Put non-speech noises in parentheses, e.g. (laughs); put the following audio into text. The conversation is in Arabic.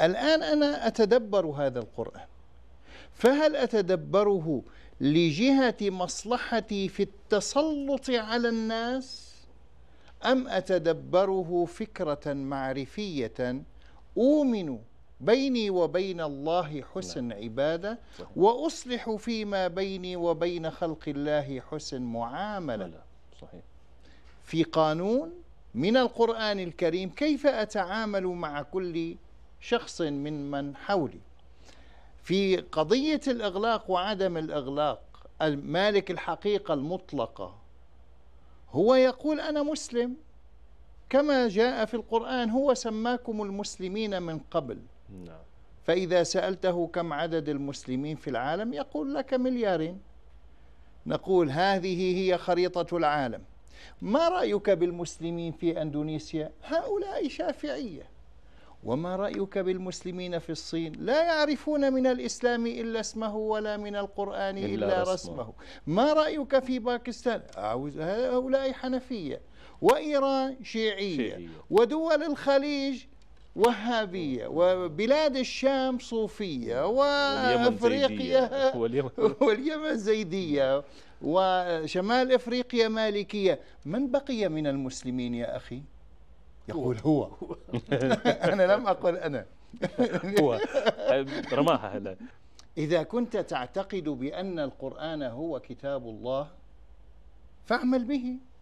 الآن أنا أتدبر هذا القرآن فهل أتدبره لجهة مصلحتي في التسلط على الناس أم أتدبره فكرة معرفية أؤمن بيني وبين الله حسن نعم. عبادة وأصلح فيما بيني وبين خلق الله حسن معاملة نعم، صحيح في قانون من القرآن الكريم كيف أتعامل مع كل شخص من من حولي في قضية الإغلاق وعدم الإغلاق مالك الحقيقة المطلقة هو يقول أنا مسلم كما جاء في القرآن هو سماكم المسلمين من قبل نعم. فإذا سألته كم عدد المسلمين في العالم يقول لك مليارين نقول هذه هي خريطة العالم ما رأيك بالمسلمين في أندونيسيا؟ هؤلاء شافعية وما رأيك بالمسلمين في الصين لا يعرفون من الإسلام إلا اسمه ولا من القرآن إلا, إلا رسمه. رسمه ما رأيك في باكستان هؤلاء حنفية وإيران شيعية, شيعية. ودول الخليج وهابية وبلاد الشام صوفية وأفريقيا (laughs) (laughs) واليمن زيدية وشمال أفريقيا مالكية من بقي من المسلمين يا أخي؟ يقول هو (laughs) أنا لم أقل أنا (laughs) هو رماها هلا إذا كنت تعتقد بأن القرآن هو كتاب الله فاعمل به